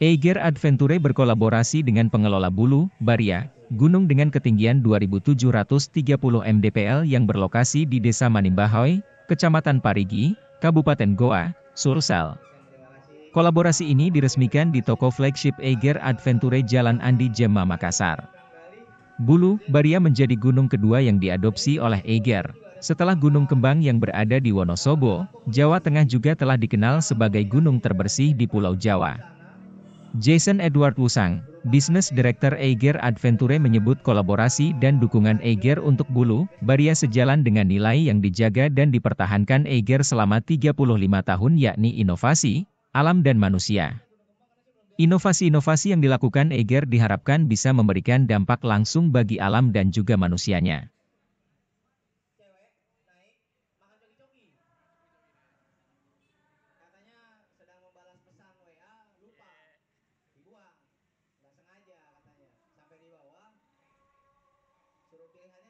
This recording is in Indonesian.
Eiger Adventure berkolaborasi dengan pengelola Bulu, Baria, gunung dengan ketinggian 2.730 mdpl yang berlokasi di Desa Manimbahoy, Kecamatan Parigi, Kabupaten Goa, Sursel. Kolaborasi ini diresmikan di toko flagship Eiger Adventure Jalan Andi Jemma Makassar. Bulu, Baria menjadi gunung kedua yang diadopsi oleh Eiger. Setelah Gunung Kembang yang berada di Wonosobo, Jawa Tengah juga telah dikenal sebagai gunung terbersih di Pulau Jawa. Jason Edward Wusang, Business Director Eiger Adventure menyebut kolaborasi dan dukungan Eiger untuk Bulu, Baria sejalan dengan nilai yang dijaga dan dipertahankan Eiger selama 35 tahun yakni inovasi, alam dan manusia. Inovasi-inovasi yang dilakukan Eiger diharapkan bisa memberikan dampak langsung bagi alam dan juga manusianya. Gracias.